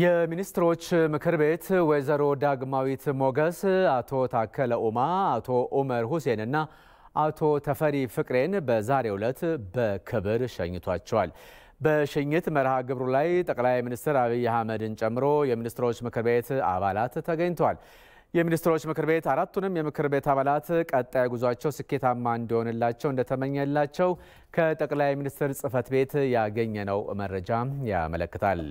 የሚኒስትሮች ምክር ቤት ወይዘሮ ዳግማዊት ሞገስ፣ አቶ ታከለ ኡማ፣ አቶ ኡመር እና አቶ ተፈሪ ፍቅሬን በዛሬው ዕለት በክብር ሸኝቷቸዋል። በሽኝት መርሃ ግብሩ ላይ ጠቅላይ ሚኒስትር አብይ አህመድን ጨምሮ የሚኒስትሮች ምክር ቤት አባላት ተገኝተዋል። የሚኒስትሮች ምክር ቤት አራቱንም የምክር ቤት አባላት ቀጣይ ጉዟቸው ስኬታማ እንዲሆንላቸው እንደተመኘላቸው ከጠቅላይ ሚኒስትር ጽህፈት ቤት ያገኘነው መረጃ ያመለክታል።